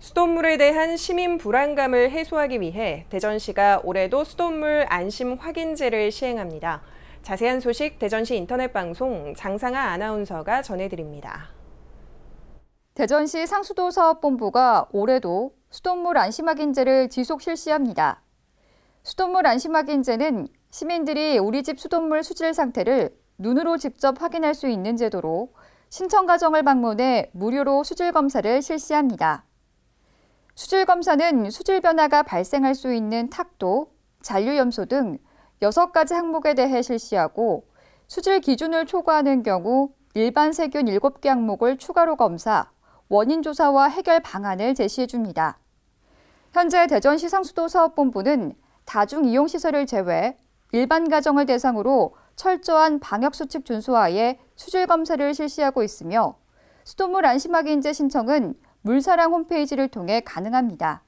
수돗물에 대한 시민 불안감을 해소하기 위해 대전시가 올해도 수돗물 안심 확인제를 시행합니다. 자세한 소식 대전시 인터넷 방송 장상아 아나운서가 전해드립니다. 대전시 상수도 사업본부가 올해도 수돗물 안심 확인제를 지속 실시합니다. 수돗물 안심 확인제는 시민들이 우리 집 수돗물 수질 상태를 눈으로 직접 확인할 수 있는 제도로 신청 과정을 방문해 무료로 수질 검사를 실시합니다. 수질 검사는 수질 변화가 발생할 수 있는 탁도, 잔류염소 등 6가지 항목에 대해 실시하고 수질 기준을 초과하는 경우 일반 세균 7개 항목을 추가로 검사, 원인 조사와 해결 방안을 제시해 줍니다. 현재 대전시 상수도사업본부는 다중이용시설을 제외 일반 가정을 대상으로 철저한 방역수칙 준수하에 수질검사를 실시하고 있으며 수돗물 안심하 인재 신청은 물사랑 홈페이지를 통해 가능합니다.